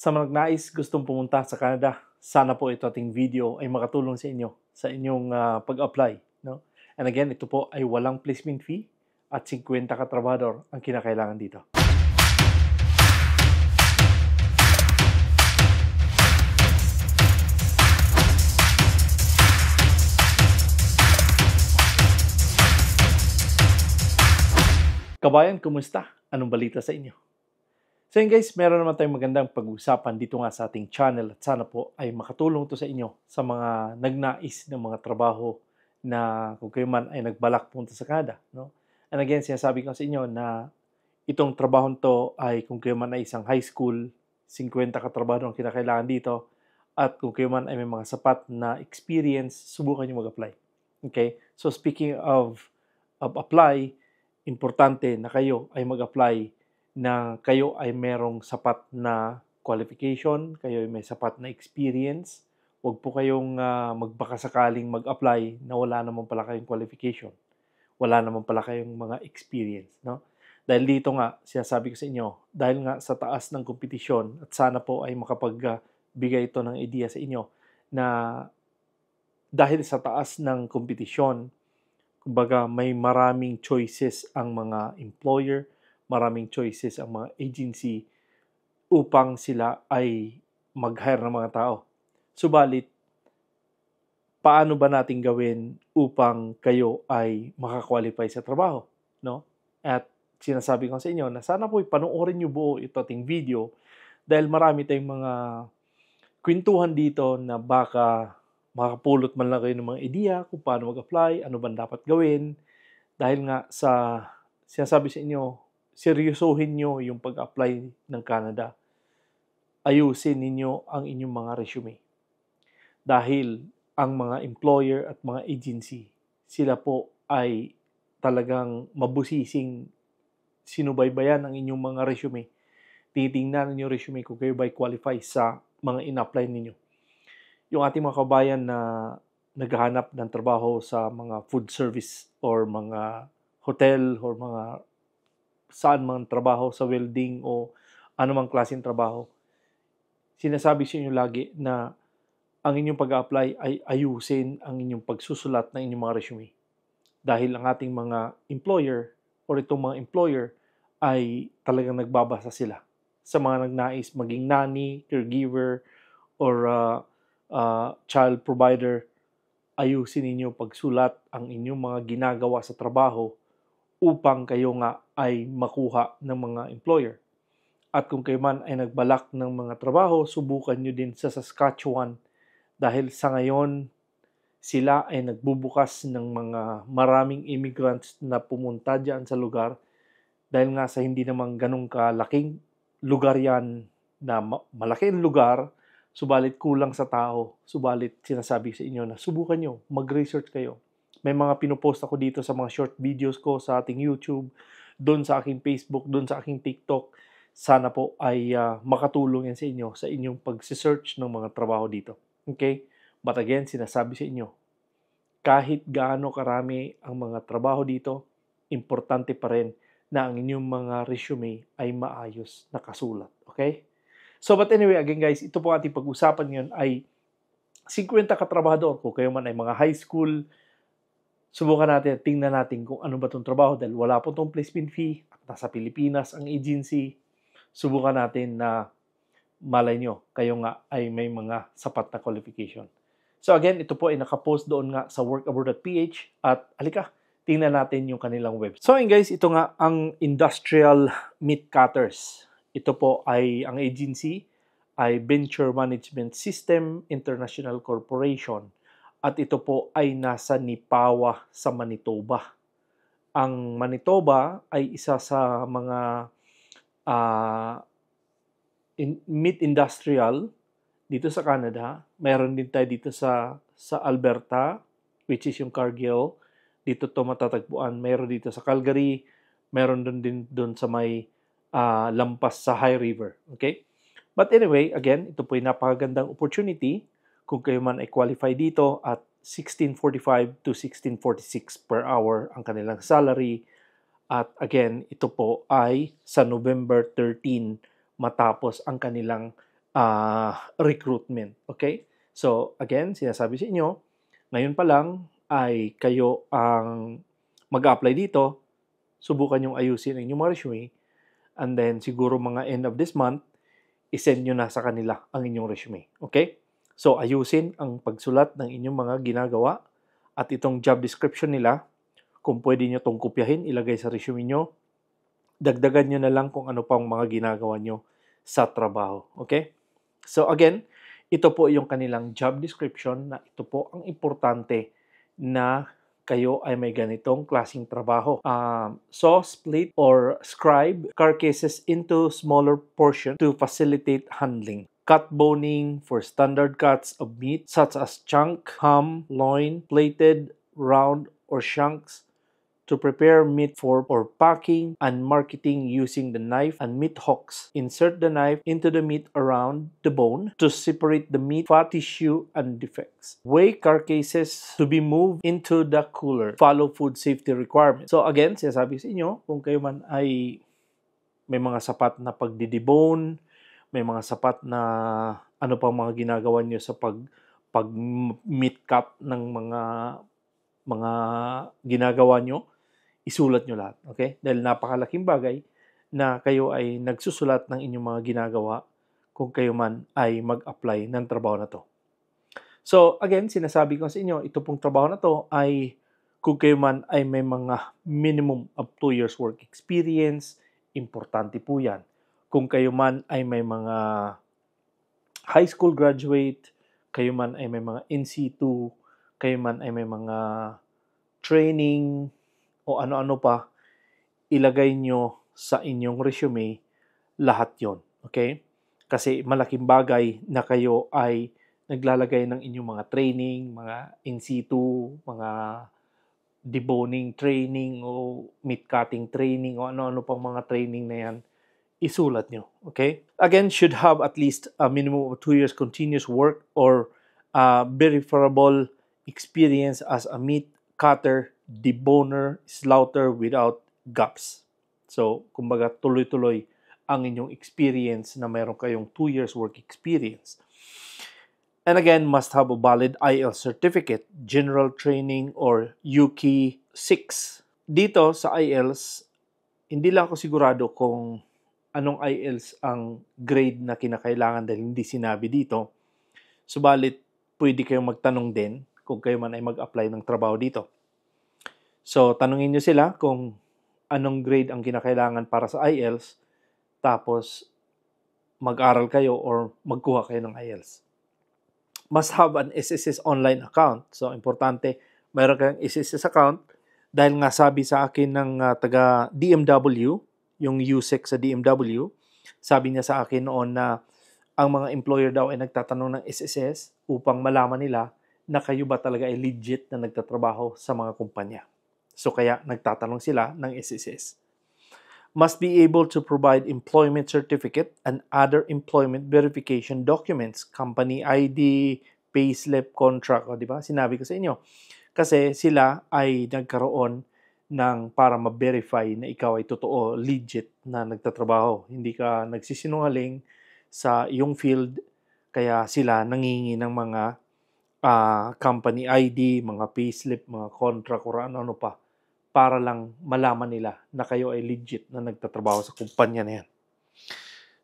Sa mga nais gustong pumunta sa Canada, sana po ito ating video ay makatulong sa inyo sa inyong uh, pag-apply. No? And again, ito po ay walang placement fee at 50 katrabador ang kinakailangan dito. Kabayan, kumusta? Anong balita sa inyo? So yun guys, meron naman tayong magandang pag-uusapan dito nga sa ating channel at sana po ay makatulong to sa inyo sa mga nagnais ng mga trabaho na kung kayo man ay nagbalak punta sa Canada. No? And again, sinasabi ko sa inyo na itong trabaho to ay kung kayo man ay isang high school, 50 katrabaho ang kinakailangan dito at kung kayo man ay may mga sapat na experience, subukan nyo mag-apply. Okay? So speaking of, of apply, importante na kayo ay mag-apply na kayo ay merong sapat na qualification, kayo ay may sapat na experience. Huwag po kayong uh, magbakasakaling mag-apply na wala naman pala kayong qualification. Wala naman pala kayong mga experience, no? Dahil dito nga, sinasabi ko sa inyo, dahil nga sa taas ng kompetisyon at sana po ay makapagbigay ito ng idea sa inyo na dahil sa taas ng kompetisyon, kumbaga may maraming choices ang mga employer, maraming choices ang mga agency upang sila ay mag-hire ng mga tao. Subalit, paano ba natin gawin upang kayo ay makakwalify sa trabaho? No? At sinasabi ko sa inyo na sana po panoorin nyo buo ito ating video dahil marami tayong mga kwentuhan dito na baka makapulot man lang kayo ng mga ideya kung paano mag-apply, ano ba dapat gawin. Dahil nga sa sinasabi sa inyo, seryosohin nyo yung pag-apply ng Canada. Ayusin ninyo ang inyong mga resume. Dahil ang mga employer at mga agency, sila po ay talagang mabusising sinubaybayan ang inyong mga resume. Titingnan ninyo resume ko kayo by qualify sa mga in-apply ninyo. Yung ating mga kabayan na naghahanap ng trabaho sa mga food service or mga hotel or mga saan mang trabaho, sa welding o anumang klaseng trabaho, sinasabi sa inyo lagi na ang inyong pag-apply ay ayusin ang inyong pagsusulat ng inyong mga resume. Dahil ang ating mga employer or itong mga employer ay talagang nagbabasa sila sa mga nagnais maging nanny, caregiver, or uh, uh, child provider. Ayusin ninyo pagsulat ang inyong mga ginagawa sa trabaho upang kayo nga ay makuha ng mga employer. At kung kayo man ay nagbalak ng mga trabaho, subukan nyo din sa Saskatchewan dahil sa ngayon sila ay nagbubukas ng mga maraming immigrants na pumunta dyan sa lugar dahil nga sa hindi naman ganong kalaking lugar yan na malaking lugar, subalit kulang sa tao, subalit sinasabi sa inyo na subukan nyo, mag-research kayo, may mga pinupost ako dito sa mga short videos ko sa ating YouTube, doon sa aking Facebook, doon sa aking TikTok. Sana po ay uh, makatulong yan sa inyo sa inyong pag-search ng mga trabaho dito. Okay? But again, sinasabi sa inyo, kahit gaano karami ang mga trabaho dito, importante pa rin na ang inyong mga resume ay maayos nakasulat. Okay? So, but anyway, again guys, ito po ating pag-usapan ngayon ay 50 katrabahador. Kung kayo man ay mga high school, Subukan natin at tingnan natin kung ano ba itong trabaho dahil wala po itong placement fee at nasa Pilipinas ang agency. Subukan natin na malay nyo, kayo nga ay may mga sapat na qualification. So again, ito po ay nakapost doon nga sa workabroad.ph at alika, tingnan natin yung kanilang web. So and guys, ito nga ang Industrial Meat Cutters. Ito po ay ang agency ay Venture Management System International Corporation at ito po ay nasa Nipawa sa Manitoba. Ang Manitoba ay isa sa mga uh, in, meat industrial dito sa Canada. Meron din tayo dito sa sa Alberta which is yung Cargill. Dito to matatagpuan. Meron dito sa Calgary, meron doon din doon sa may uh, lampas sa High River, okay? But anyway, again, ito po ay napakagandang opportunity kung kayo man ay qualify dito at 1645 to 1646 per hour ang kanilang salary. At again, ito po ay sa November 13 matapos ang kanilang uh, recruitment. Okay? So again, sinasabi sa inyo, ngayon pa lang ay kayo ang mag-apply dito. Subukan yung ayusin ang inyong resume. And then siguro mga end of this month, isend nyo na sa kanila ang inyong resume. Okay? So ayusin ang pagsulat ng inyong mga ginagawa at itong job description nila. Kung pwede nyo itong kopyahin, ilagay sa resume nyo. Dagdagan nyo na lang kung ano pang mga ginagawa nyo sa trabaho. Okay? So again, ito po yung kanilang job description na ito po ang importante na kayo ay may ganitong klasing trabaho. Um, so, split, or scribe car cases into smaller portion to facilitate handling. cut boning for standard cuts of meat such as chunk, ham, loin, plated, round, or shanks to prepare meat for or packing and marketing using the knife and meat hooks. Insert the knife into the meat around the bone to separate the meat, fat tissue, and defects. Weigh carcasses to be moved into the cooler. Follow food safety requirements. So again, sinasabi sa inyo, kung kayo man ay may mga sapat na pagdidebone, may mga sapat na ano pa mga ginagawa niyo sa pag pag meet up ng mga mga ginagawa niyo isulat niyo lahat. Okay? Dahil napakalaking bagay na kayo ay nagsusulat ng inyong mga ginagawa kung kayo man ay mag-apply ng trabaho na to. So, again, sinasabi ko sa inyo, ito pong trabaho na to ay kung kayo man ay may mga minimum of 2 years work experience, importante po yan. Kung kayo man ay may mga high school graduate, kayo man ay may mga NC2, kayo man ay may mga training o ano-ano pa, ilagay nyo sa inyong resume lahat yon Okay? Kasi malaking bagay na kayo ay naglalagay ng inyong mga training, mga NC2, mga deboning training o meat cutting training o ano-ano pang mga training na yan isulat nyo. Okay? Again, should have at least a minimum of two years continuous work or a verifiable experience as a meat cutter, deboner, slaughter without gaps. So, kumbaga tuloy-tuloy ang inyong experience na meron kayong 2 years work experience. And again, must have a valid IL certificate, general training or UK 6. Dito sa IELTS, hindi lang ako sigurado kung anong IELTS ang grade na kinakailangan dahil hindi sinabi dito. Subalit, pwede kayong magtanong din kung kayo man ay mag-apply ng trabaho dito. So, tanungin nyo sila kung anong grade ang kinakailangan para sa IELTS, tapos mag-aral kayo or magkuha kayo ng IELTS. Must have an SSS online account. So, importante, mayroon kayong SSS account. Dahil nga sabi sa akin ng uh, taga DMW, yung USEC sa DMW, sabi niya sa akin noon na ang mga employer daw ay nagtatanong ng SSS upang malaman nila na kayo ba talaga ay legit na nagtatrabaho sa mga kumpanya. So kaya nagtatanong sila ng SSS. Must be able to provide employment certificate and other employment verification documents, company ID, payslip, contract, o di ba? Sinabi ko sa inyo. Kasi sila ay nagkaroon ng para ma-verify na ikaw ay totoo, legit na nagtatrabaho. Hindi ka nagsisinungaling sa iyong field kaya sila nangingi ng mga uh, company ID, mga payslip, mga contract or ano-ano pa para lang malaman nila na kayo ay legit na nagtatrabaho sa kumpanya na yan.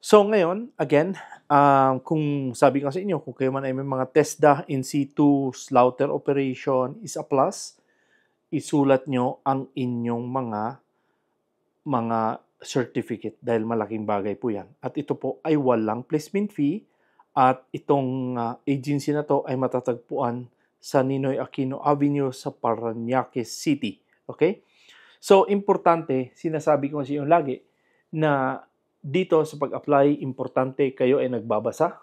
So ngayon, again, um, kung sabi ko sa inyo, kung kayo man ay may mga TESDA in situ slaughter operation is a plus, isulat nyo ang inyong mga mga certificate dahil malaking bagay po yan. At ito po ay walang placement fee at itong uh, agency na to ay matatagpuan sa Ninoy Aquino Avenue sa Paranaque City. Okay? So, importante, sinasabi ko sa inyo lagi na dito sa pag-apply, importante kayo ay nagbabasa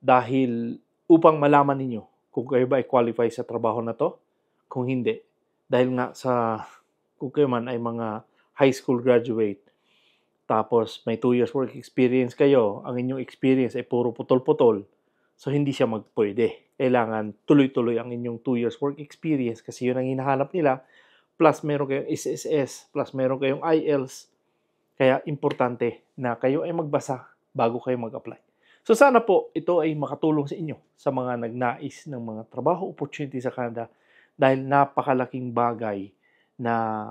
dahil upang malaman ninyo kung kayo ba ay qualify sa trabaho na to. Kung hindi, dahil nga sa kung kayo man ay mga high school graduate, tapos may 2 years work experience kayo, ang inyong experience ay puro putol-putol, so hindi siya magpwede. Kailangan tuloy-tuloy ang inyong 2 years work experience kasi yun ang hinahanap nila, plus meron kayong SSS, plus meron kayong IELTS, kaya importante na kayo ay magbasa bago kayo mag-apply. So sana po ito ay makatulong sa inyo sa mga nagnais ng mga trabaho opportunity sa Canada dahil napakalaking bagay na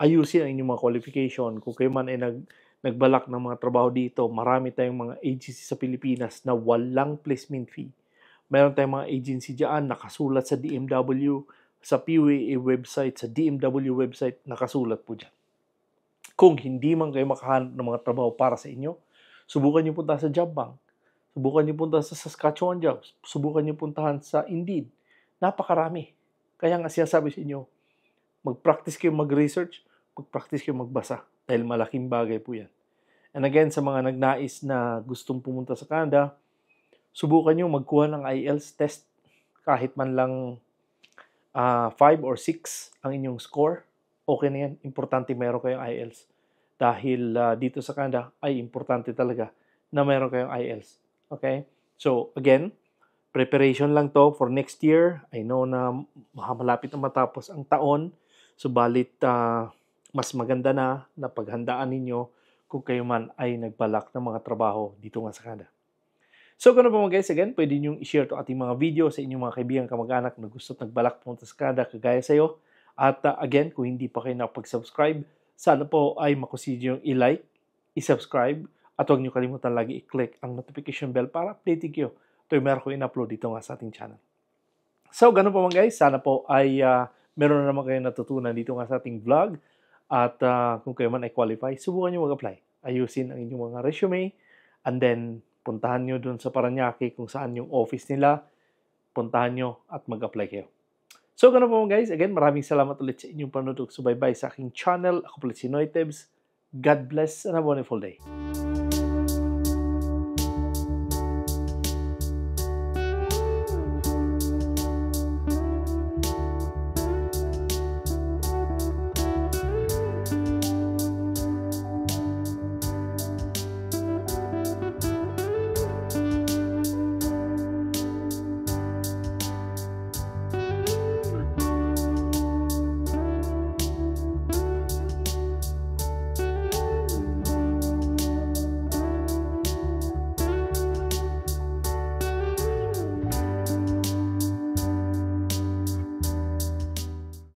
ayusin ang inyong mga qualification. Kung kayo man ay nag, nagbalak ng mga trabaho dito, marami tayong mga agency sa Pilipinas na walang placement fee. Meron tayong mga agency dyan, nakasulat sa DMW, sa PWA website, sa DMW website, nakasulat po dyan. Kung hindi man kayo makahanap ng mga trabaho para sa inyo, subukan nyo punta sa job bank. Subukan nyo punta sa Saskatchewan Jobs. Subukan nyo puntahan sa Indeed. Napakarami. Kaya nga sinasabi sa inyo, mag-practice kayo mag-research, mag-practice kayo magbasa. Dahil malaking bagay po yan. And again, sa mga nagnais na gustong pumunta sa Canada, subukan nyo magkuha ng IELTS test kahit man lang 5 uh, ah, or 6 ang inyong score. Okay na yan. Importante meron kayong IELTS. Dahil uh, dito sa Canada ay importante talaga na meron kayong IELTS. Okay? So, again, Preparation lang to for next year. I know na malapit na matapos ang taon. Subalit, uh, mas maganda na na paghandaan ninyo kung kayo man ay nagbalak ng mga trabaho dito nga sa Canada. So, ganun po mga guys, again, pwede nyo i-share to ating mga video sa inyong mga kaibigan, kamag-anak na gusto at nagbalak pumunta sa Canada kagaya sa'yo. At uh, again, kung hindi pa kayo nakapag-subscribe, sana po ay makusidyo yung i-like, i-subscribe, at huwag nyo kalimutan lagi i-click ang notification bell para updated kayo tuwing meron ko in-upload dito nga sa ating channel. So, ganun po mga guys. Sana po ay uh, meron na naman kayo natutunan dito nga sa ating vlog. At uh, kung kayo man ay qualify, subukan nyo mag-apply. Ayusin ang inyong mga resume. And then, puntahan nyo dun sa Paranaque kung saan yung office nila. Puntahan nyo at mag-apply kayo. So, ganun po mga guys. Again, maraming salamat ulit sa inyong panunod. Subaybay sa aking channel. Ako po si Noitebs. God bless and have a wonderful day.